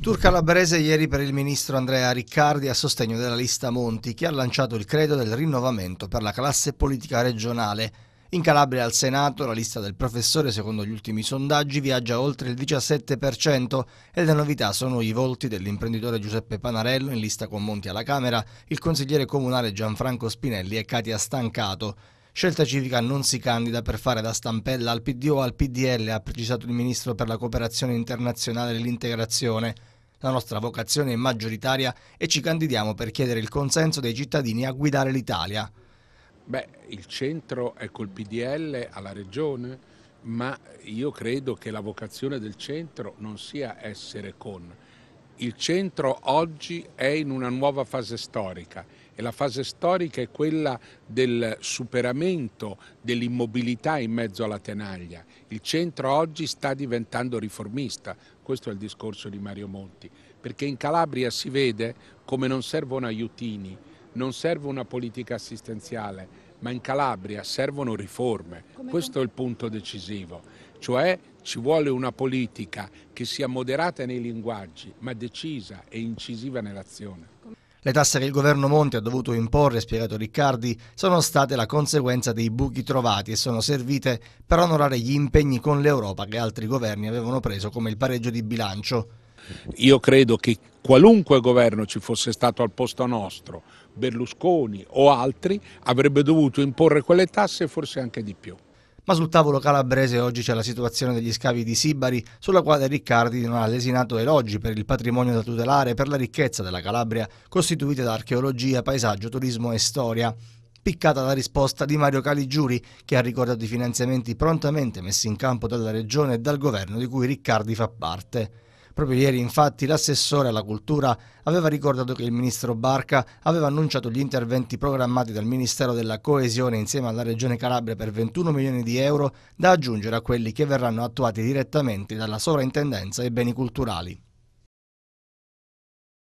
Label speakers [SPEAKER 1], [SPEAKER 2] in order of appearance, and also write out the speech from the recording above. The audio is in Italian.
[SPEAKER 1] Tour calabrese ieri per il ministro Andrea Riccardi a sostegno della lista Monti che ha lanciato il credo del rinnovamento per la classe politica regionale. In Calabria al Senato la lista del professore secondo gli ultimi sondaggi viaggia oltre il 17% e le novità sono i volti dell'imprenditore Giuseppe Panarello in lista con Monti alla Camera, il consigliere comunale Gianfranco Spinelli e Katia Stancato. Scelta Civica non si candida per fare da stampella al PD o al PDL, ha precisato il Ministro per la Cooperazione Internazionale e l'Integrazione. La nostra vocazione è maggioritaria e ci candidiamo per chiedere il consenso dei cittadini a guidare l'Italia.
[SPEAKER 2] Beh, il centro è col PDL alla regione, ma io credo che la vocazione del centro non sia essere con. Il centro oggi è in una nuova fase storica e la fase storica è quella del superamento dell'immobilità in mezzo alla tenaglia. Il centro oggi sta diventando riformista, questo è il discorso di Mario Monti, perché in Calabria si vede come non servono aiutini, non serve una politica assistenziale, ma in Calabria servono riforme, questo è il punto decisivo, cioè ci vuole una politica che sia moderata nei linguaggi, ma decisa e incisiva nell'azione.
[SPEAKER 1] Le tasse che il governo Monti ha dovuto imporre, spiegato Riccardi, sono state la conseguenza dei buchi trovati e sono servite per onorare gli impegni con l'Europa che altri governi avevano preso come il pareggio di bilancio.
[SPEAKER 2] Io credo che qualunque governo ci fosse stato al posto nostro, Berlusconi o altri, avrebbe dovuto imporre quelle tasse e forse anche di più. Ma sul
[SPEAKER 1] tavolo calabrese oggi c'è la situazione degli scavi di Sibari, sulla quale Riccardi non ha lesinato elogi per il patrimonio da tutelare e per la ricchezza della Calabria, costituita da archeologia, paesaggio, turismo e storia Piccata la risposta di Mario Caligiuri, che ha ricordato i finanziamenti prontamente messi in campo dalla regione e dal governo di cui Riccardi fa parte. Proprio ieri infatti l'assessore alla cultura aveva ricordato che il ministro Barca aveva annunciato gli interventi programmati dal Ministero della Coesione insieme alla Regione Calabria per 21 milioni di euro da aggiungere a quelli che verranno attuati direttamente dalla Sovrintendenza ai beni culturali.